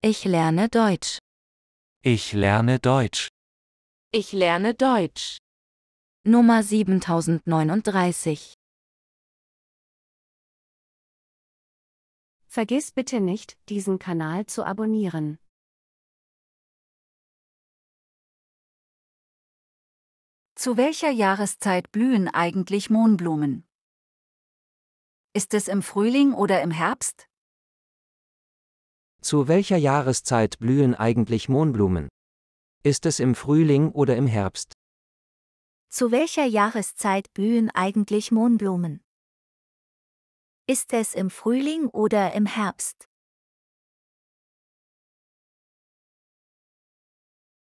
Ich lerne Deutsch. Ich lerne Deutsch. Ich lerne Deutsch. Nummer 7039. Vergiss bitte nicht, diesen Kanal zu abonnieren. Zu welcher Jahreszeit blühen eigentlich Mohnblumen? Ist es im Frühling oder im Herbst? Zu welcher Jahreszeit blühen eigentlich Mohnblumen? Ist es im Frühling oder im Herbst? Zu welcher Jahreszeit blühen eigentlich Mohnblumen? Ist es im Frühling oder im Herbst?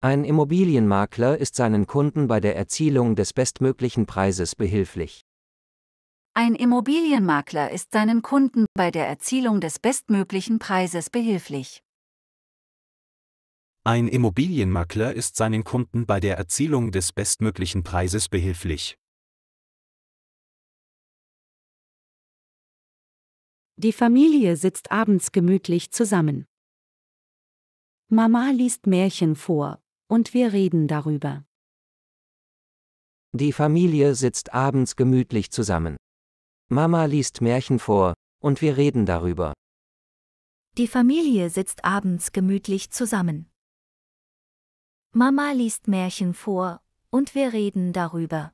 Ein Immobilienmakler ist seinen Kunden bei der Erzielung des bestmöglichen Preises behilflich. Ein Immobilienmakler ist seinen Kunden bei der Erzielung des bestmöglichen Preises behilflich. Ein Immobilienmakler ist seinen Kunden bei der Erzielung des bestmöglichen Preises behilflich. Die Familie sitzt abends gemütlich zusammen. Mama liest Märchen vor, und wir reden darüber. Die Familie sitzt abends gemütlich zusammen. Mama liest Märchen vor, und wir reden darüber. Die Familie sitzt abends gemütlich zusammen. Mama liest Märchen vor, und wir reden darüber.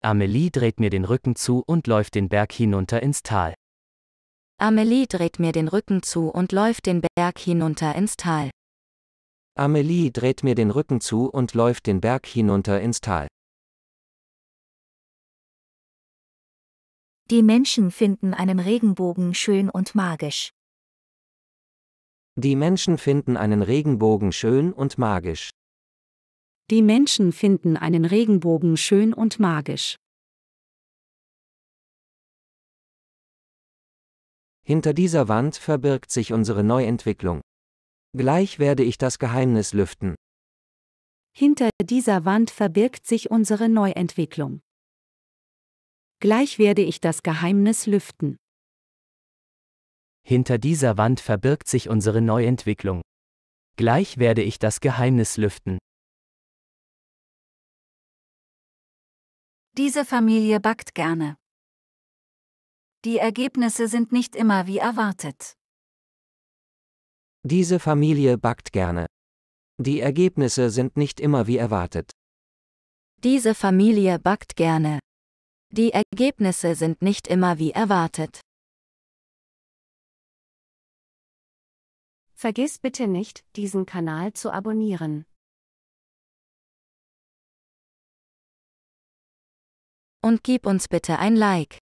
Amelie dreht mir den Rücken zu und läuft den Berg hinunter ins Tal. Amelie dreht mir den Rücken zu und läuft den Berg hinunter ins Tal. Amelie dreht mir den Rücken zu und läuft den Berg hinunter ins Tal. Die Menschen finden einen Regenbogen schön und magisch. Die Menschen finden einen Regenbogen schön und magisch. Die Menschen finden einen Regenbogen schön und magisch. Hinter dieser Wand verbirgt sich unsere Neuentwicklung. Gleich werde ich das Geheimnis lüften. Hinter dieser Wand verbirgt sich unsere Neuentwicklung. Gleich werde ich das Geheimnis lüften. Hinter dieser Wand verbirgt sich unsere Neuentwicklung. Gleich werde ich das Geheimnis lüften. Diese Familie backt gerne. Die Ergebnisse sind nicht immer wie erwartet. Diese Familie backt gerne. Die Ergebnisse sind nicht immer wie erwartet. Diese Familie backt gerne. Die Ergebnisse sind nicht immer wie erwartet. Vergiss bitte nicht, diesen Kanal zu abonnieren. Und gib uns bitte ein Like.